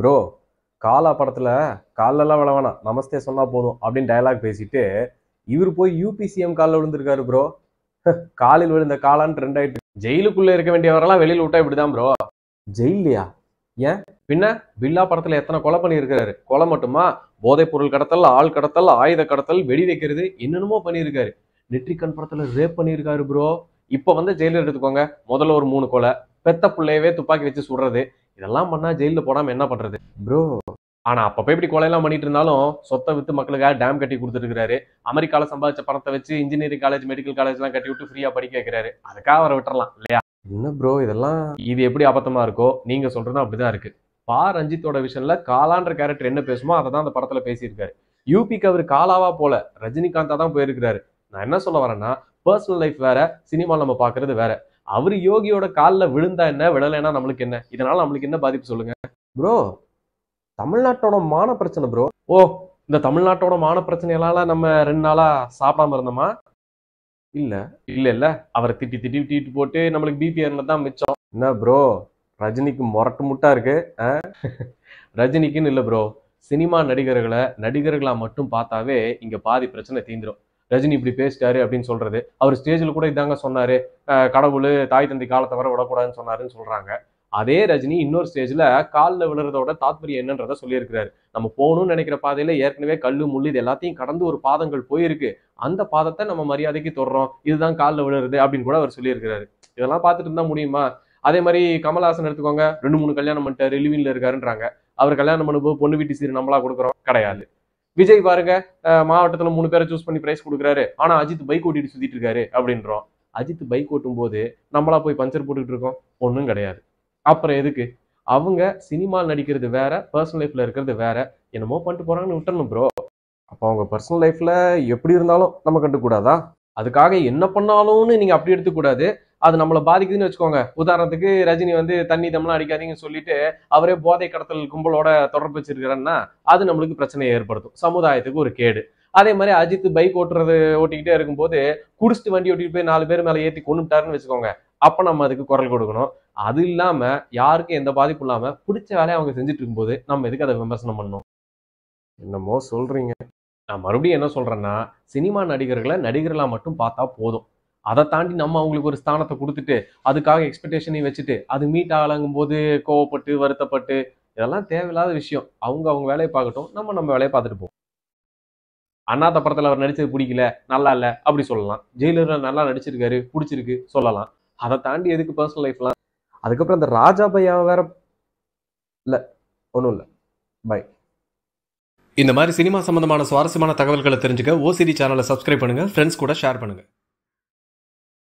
bro காலா படத்தில் காலெல்லாம் விளவானா நமஸ்தே சொன்னால் போதும் அப்படின்னு டயலாக் பேசிட்டு இவர் போய் யூபிசிஎம் காலில் விழுந்திருக்காரு ப்ரோ காலில் விழுந்த காலான்னு ட்ரெண்ட் ஆகிட்டு ஜெயிலுக்குள்ளே இருக்க வேண்டியவரெல்லாம் வெளியில் விட்டா இப்படிதான் ப்ரோ ஜெயிலையா ஏன் பின்ன பில்லா படத்துல எத்தனை கொலை பண்ணியிருக்காரு கொலை மட்டுமா போதைப் பொருள் கடத்தல் ஆள் கடத்தல் ஆயுத கடத்தல் வெடி வைக்கிறது என்னென்னமோ பண்ணியிருக்காரு நெற்றிக்கண் படத்துல ரேப் பண்ணியிருக்காரு ப்ரோ இப்போ வந்து ஜெயிலில் எடுத்துக்கோங்க முதல்ல ஒரு மூணு கொலை பெத்த பிள்ளையவே துப்பாக்கி வச்சு சுடுறது இதெல்லாம் பண்ணால் ஜெயிலில் போடாமல் என்ன பண்ணுறது ப்ரோ ஆனால் அப்பப்போ இப்படி கொலையெல்லாம் பண்ணிட்டு இருந்தாலும் சொத்தை விற்று மக்களுக்காக டேம் கட்டி கொடுத்துருக்காரு அமெரிக்காவில் சம்பாதிச்ச பணத்தை வச்சு இன்ஜினியரிங் காலேஜ் மெடிக்கல் காலேஜ்லாம் கட்டி விட்டு ஃப்ரீயாக படிக்க வைக்கிறாரு அதுக்காக அவரை விட்டுறலாம் இல்லையா என்ன ப்ரோ இதெல்லாம் இது எப்படி அபத்தமாக இருக்கோ நீங்கள் சொல்கிறதும் அப்படிதான் இருக்குது பா ரஞ்சித்தோட விஷயம்ல காலான்ற கேரக்டர் என்ன பேசுமோ அதை தான் அந்த படத்தில் பேசியிருக்காரு யூபிக்கு அவர் காலாவா போல ரஜினிகாந்தா தான் போயிருக்கிறாரு நான் என்ன சொல்ல வரேன்னா பர்சனல் லைஃப் வேற சினிமா நம்ம பார்க்கறது வேற அவர் யோகியோட காலில் விழுந்தா என்ன விழலைன்னா நம்மளுக்கு என்ன இதனால நம்மளுக்கு என்ன பாதிப்பு சொல்லுங்க ப்ரோ தமிழ்நாட்டோட மான பிரச்சனை ப்ரோ ஓ இந்த தமிழ்நாட்டோட மான பிரச்சனைகளால நம்ம ரெண்டு நாளா சாப்பிடாம இருந்தோமா இல்ல இல்ல இல்ல அவரை திட்டி திட்டி திட்டி போட்டு நம்மளுக்கு பிபிஎன்ல தான் மிச்சம் என்ன ப்ரோ ரஜினிக்கு முரட்டு முட்டா இருக்கு ரஜினிக்குன்னு இல்லை ப்ரோ சினிமா நடிகர்களை நடிகர்களா மட்டும் பார்த்தாவே இங்க பாதி பிரச்சனை தீந்துரும் ரஜினி இப்படி பேசிட்டாரு அப்படின்னு சொல்றது அவர் ஸ்டேஜில் கூட இதாங்க சொன்னாரு கடவுள் தாய் தந்தை காலத்தை வர விடக்கூடாதுன்னு சொன்னாருன்னு சொல்றாங்க அதே ரஜினி இன்னொரு ஸ்டேஜ்ல காலில் விழுறதோட தாத்பரியம் என்னன்றத சொல்லியிருக்கிறாரு நம்ம போகணும்னு நினைக்கிற பாதையில ஏற்கனவே கல்லு முள்ளு இது எல்லாத்தையும் கடந்து ஒரு பாதங்கள் போயிருக்கு அந்த பாதத்தை நம்ம மரியாதைக்கு தொடர்றோம் இதுதான் காலில் விழுறது அப்படின்னு கூட அவர் சொல்லியிருக்கிறாரு இதெல்லாம் பார்த்துட்டு இருந்தா முடியுமா அதே மாதிரி கமல்ஹாசன் எடுத்துக்கோங்க ரெண்டு மூணு கல்யாணம் பண்ணிட்டாரு லிவிங்ல இருக்காருன்றாங்க அவர் கல்யாணம் பண்ணும்போது பொண்ணு வீட்டு சீர் நம்மளா கொடுக்குறோம் கிடையாது விஜய் பாருங்க மாவட்டத்தில் மூணு பேரை சூஸ் பண்ணி பிரைஸ் கொடுக்குறாரு ஆனால் அஜித் பைக் ஓட்டிட்டு சுத்திட்டு இருக்காரு அப்படின்றோம் அஜித் பைக் ஓட்டும் போது நம்மளா போய் பஞ்சர் போட்டுக்கிட்டு இருக்கோம் ஒன்றும் கிடையாது அப்புறம் எதுக்கு அவங்க சினிமாவில் நடிக்கிறது வேற பர்சனல் லைஃப்ல இருக்கிறது வேற என்னமோ பண்ணிட்டு போறாங்கன்னு விட்டுறணும் ப்ரோ அப்போ அவங்க பர்சனல் லைஃப்ல எப்படி இருந்தாலும் நம்ம கண்டுக்கூடாதா அதுக்காக என்ன பண்ணாலும்னு நீங்க அப்படி எடுத்துக்கூடாது அது நம்மளை பாதிக்குதுன்னு வச்சுக்கோங்க உதாரணத்துக்கு ரஜினி வந்து தண்ணி தம்லாம் அடிக்காதீங்கன்னு சொல்லிட்டு அவரே போதை கடத்தல் கும்பலோட தொடர்பு வச்சிருக்கிறேன்னா அது நம்மளுக்கு பிரச்சனையை ஏற்படுத்தும் சமுதாயத்துக்கு ஒரு கேடு அதே மாதிரி அஜித் பைக் ஓட்டுறது ஓட்டிக்கிட்டே இருக்கும்போது குடிச்சிட்டு வண்டி ஓட்டிட்டு போய் நாலு பேர் மேலே ஏற்றி கொண்டுட்டாருன்னு வச்சுக்கோங்க அப்போ நம்ம அதுக்கு குரல் கொடுக்கணும் அது இல்லாமல் யாருக்கும் எந்த பாதிப்பும் இல்லாமல் பிடிச்ச வேலையை அவங்க செஞ்சுட்டு இருக்கும்போது நம்ம எதுக்கு அதை விமர்சனம் பண்ணணும் என்னமோ சொல்கிறீங்க நான் மறுபடியும் என்ன சொல்கிறேன்னா சினிமா நடிகர்களை நடிகர்களாக மட்டும் பார்த்தா போதும் அதை தாண்டி நம்ம அவங்களுக்கு ஒரு ஸ்தானத்தை கொடுத்துட்டு அதுக்காக எக்ஸ்பெக்டேஷனையும் வச்சுட்டு அது மீட் ஆகலங்கும் போது கோவப்பட்டு வருத்தப்பட்டு இதெல்லாம் தேவையில்லாத விஷயம் அவங்க அவங்க வேலையை பார்க்கட்டும் நம்ம நம்ம வேலையை பார்த்துட்டு போவோம் அண்ணாத்த படத்தில் அவர் நடித்தது பிடிக்கல நல்லா இல்லை அப்படி சொல்லலாம் ஜெயிலரில் நல்லா நடிச்சிருக்காரு பிடிச்சிருக்கு சொல்லலாம் அதை தாண்டி எதுக்கு பர்சனல் லைஃப்லாம் அதுக்கப்புறம் அந்த ராஜா பையா வேற இல்லை ஒன்றும் இல்லை பை இந்த மாதிரி சினிமா சம்பந்தமான சுவாரஸ்யமான தகவல்களை தெரிஞ்சுக்க ஓசிடி சேனலை சப்ஸ்கிரைப் பண்ணுங்கள் ஃப்ரெண்ட்ஸ் கூட ஷேர் பண்ணுங்கள்